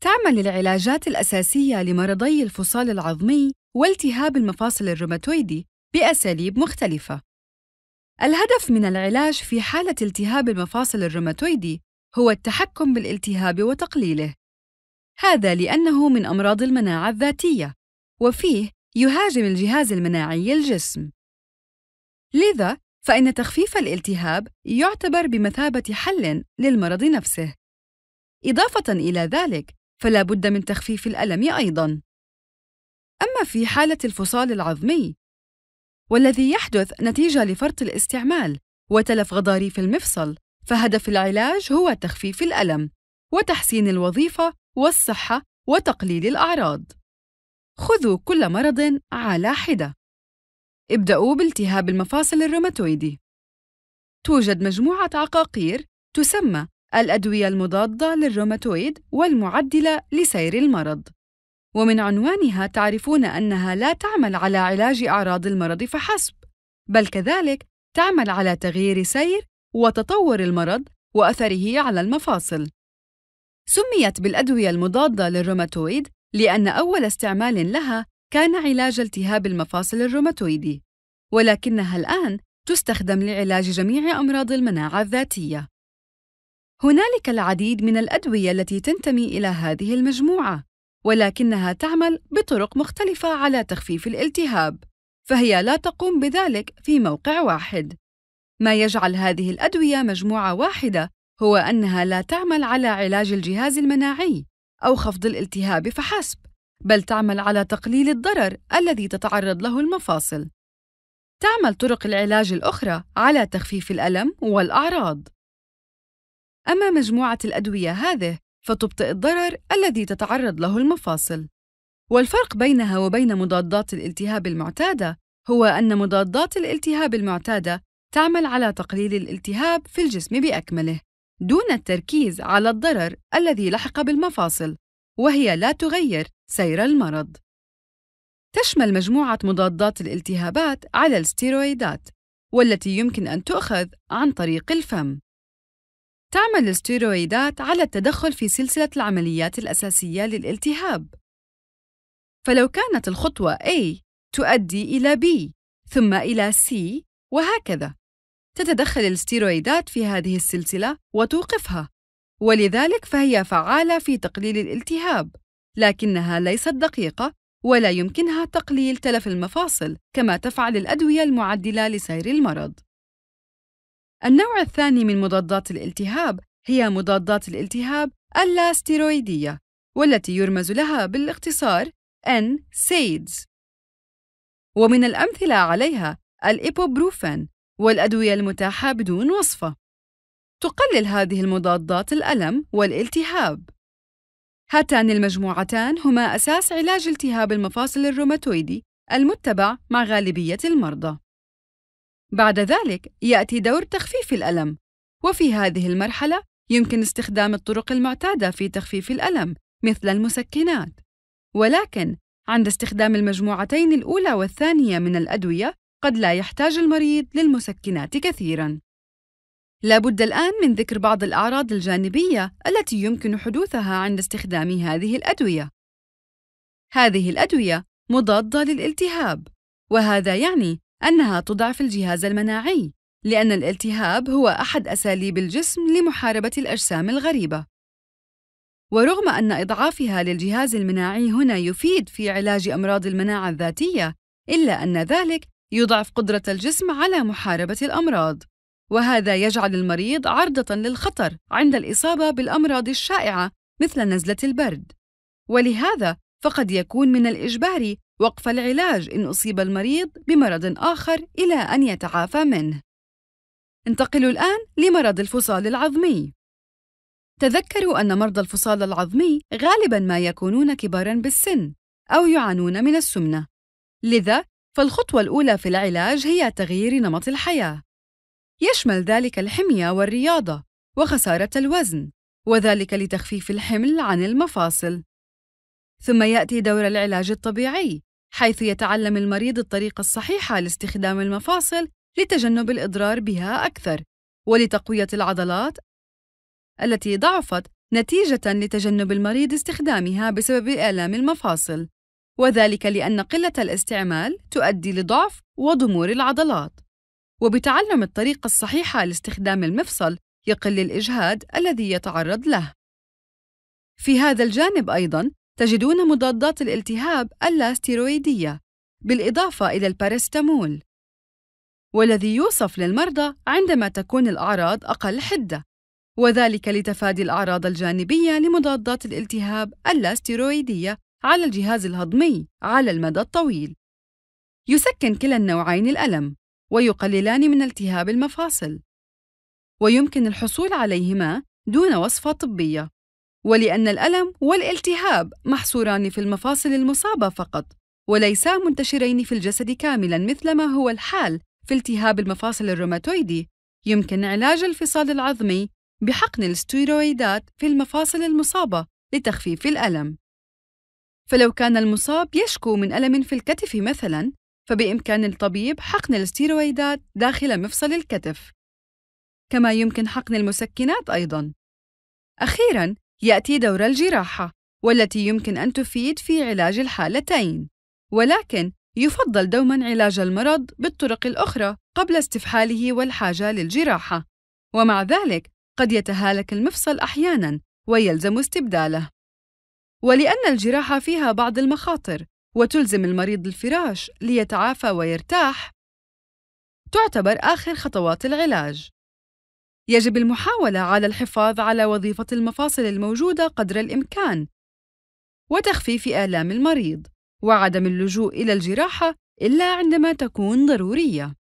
تعمل العلاجات الأساسية لمرضي الفصال العظمي والتهاب المفاصل الروماتويدي بأساليب مختلفة. الهدف من العلاج في حالة التهاب المفاصل الروماتويدي هو التحكم بالالتهاب وتقليله. هذا لأنه من أمراض المناعة الذاتية، وفيه يهاجم الجهاز المناعي الجسم. لذا فإن تخفيف الالتهاب يعتبر بمثابة حل للمرض نفسه. إضافة إلى ذلك، فلا بد من تخفيف الألم أيضاً. أما في حالة الفصال العظمي والذي يحدث نتيجة لفرط الاستعمال وتلف غضاريف المفصل، فهدف العلاج هو تخفيف الألم وتحسين الوظيفة والصحة وتقليل الأعراض. خذوا كل مرض على حدة. ابدأوا بالتهاب المفاصل الروماتويدي. توجد مجموعة عقاقير تسمى الأدوية المضادة للروماتويد والمعدلة لسير المرض. ومن عنوانها تعرفون أنها لا تعمل على علاج أعراض المرض فحسب، بل كذلك تعمل على تغيير سير وتطور المرض وأثره على المفاصل. سميت بالأدوية المضادة للروماتويد لأن أول استعمال لها كان علاج التهاب المفاصل الروماتويدي، ولكنها الآن تستخدم لعلاج جميع أمراض المناعة الذاتية. هنالك العديد من الأدوية التي تنتمي إلى هذه المجموعة، ولكنها تعمل بطرق مختلفة على تخفيف الالتهاب، فهي لا تقوم بذلك في موقع واحد. ما يجعل هذه الأدوية مجموعة واحدة هو أنها لا تعمل على علاج الجهاز المناعي أو خفض الالتهاب فحسب، بل تعمل على تقليل الضرر الذي تتعرض له المفاصل. تعمل طرق العلاج الأخرى على تخفيف الألم والأعراض. أما مجموعة الأدوية هذه فتبطئ الضرر الذي تتعرض له المفاصل والفرق بينها وبين مضادات الالتهاب المعتادة هو أن مضادات الالتهاب المعتادة تعمل على تقليل الالتهاب في الجسم بأكمله دون التركيز على الضرر الذي لحق بالمفاصل وهي لا تغير سير المرض تشمل مجموعة مضادات الالتهابات على الستيرويدات والتي يمكن أن تؤخذ عن طريق الفم تعمل الستيرويدات على التدخل في سلسلة العمليات الأساسية للالتهاب. فلو كانت الخطوة A تؤدي إلى B ثم إلى C وهكذا، تتدخل الستيرويدات في هذه السلسلة وتوقفها، ولذلك فهي فعالة في تقليل الالتهاب، لكنها ليست دقيقة ولا يمكنها تقليل تلف المفاصل كما تفعل الأدوية المعدلة لسير المرض. النوع الثاني من مضادات الالتهاب هي مضادات الالتهاب اللاستيرويدية والتي يرمز لها بالاختصار NSAIDs ومن الأمثلة عليها الإيبوبروفين والأدوية المتاحة بدون وصفة تقلل هذه المضادات الألم والالتهاب هاتان المجموعتان هما أساس علاج التهاب المفاصل الروماتويدي المتبع مع غالبية المرضى بعد ذلك يأتي دور تخفيف الألم، وفي هذه المرحلة يمكن استخدام الطرق المعتادة في تخفيف الألم مثل المسكنات، ولكن عند استخدام المجموعتين الأولى والثانية من الأدوية قد لا يحتاج المريض للمسكنات كثيرا. لابد الآن من ذكر بعض الأعراض الجانبية التي يمكن حدوثها عند استخدام هذه الأدوية. هذه الأدوية مضادة للالتهاب، وهذا يعني أنها تضعف الجهاز المناعي لأن الالتهاب هو أحد أساليب الجسم لمحاربة الأجسام الغريبة. ورغم أن إضعافها للجهاز المناعي هنا يفيد في علاج أمراض المناعة الذاتية، إلا أن ذلك يضعف قدرة الجسم على محاربة الأمراض، وهذا يجعل المريض عرضة للخطر عند الإصابة بالأمراض الشائعة مثل نزلة البرد. ولهذا فقد يكون من الإجباري وقف العلاج إن أصيب المريض بمرض آخر إلى أن يتعافى منه. انتقل الآن لمرض الفصال العظمي. تذكروا أن مرضى الفصال العظمي غالباً ما يكونون كباراً بالسن أو يعانون من السمنة. لذا فالخطوة الأولى في العلاج هي تغيير نمط الحياة. يشمل ذلك الحمية والرياضة وخسارة الوزن، وذلك لتخفيف الحمل عن المفاصل. ثم يأتي دور العلاج الطبيعي حيث يتعلم المريض الطريقة الصحيحة لاستخدام المفاصل لتجنب الإضرار بها أكثر ولتقوية العضلات التي ضعفت نتيجة لتجنب المريض استخدامها بسبب آلام المفاصل وذلك لأن قلة الاستعمال تؤدي لضعف وضمور العضلات وبتعلم الطريقة الصحيحة لاستخدام المفصل يقل الإجهاد الذي يتعرض له في هذا الجانب أيضاً تجدون مضادات الالتهاب اللاستيرويدية بالإضافة إلى البارستامول والذي يوصف للمرضى عندما تكون الأعراض أقل حدة وذلك لتفادي الأعراض الجانبية لمضادات الالتهاب اللاستيرويدية على الجهاز الهضمي على المدى الطويل يسكن كلا النوعين الألم ويقللان من التهاب المفاصل ويمكن الحصول عليهما دون وصفة طبية ولأن الألم والالتهاب محصوران في المفاصل المصابة فقط وليسا منتشرين في الجسد كاملا مثلما هو الحال في التهاب المفاصل الروماتويدي يمكن علاج الفصال العظمي بحقن الستيرويدات في المفاصل المصابة لتخفيف الألم فلو كان المصاب يشكو من ألم في الكتف مثلاً فبإمكان الطبيب حقن الستيرويدات داخل مفصل الكتف كما يمكن حقن المسكنات أيضاً أخيراً يأتي دور الجراحة والتي يمكن أن تفيد في علاج الحالتين ولكن يفضل دوما علاج المرض بالطرق الأخرى قبل استفحاله والحاجة للجراحة ومع ذلك قد يتهالك المفصل أحيانا ويلزم استبداله ولأن الجراحة فيها بعض المخاطر وتلزم المريض الفراش ليتعافى ويرتاح تعتبر آخر خطوات العلاج يجب المحاولة على الحفاظ على وظيفة المفاصل الموجودة قدر الإمكان وتخفيف آلام المريض وعدم اللجوء إلى الجراحة إلا عندما تكون ضرورية